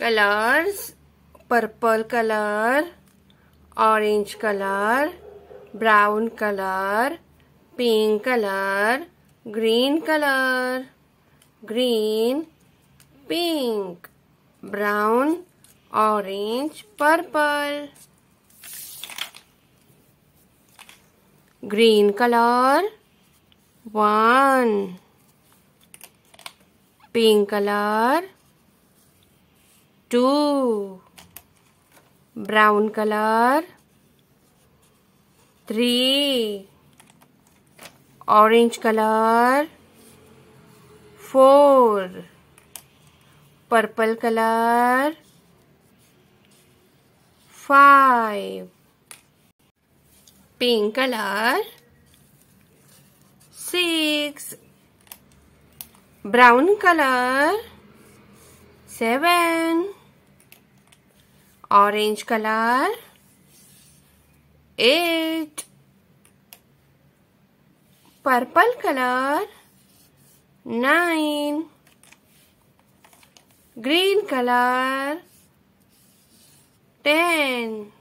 colours purple colour orange colour brown colour pink colour green colour green pink brown orange purple green colour one pink colour two brown colour three orange colour four purple colour five pink colour six brown colour seven orange color 8 purple color 9 green color 10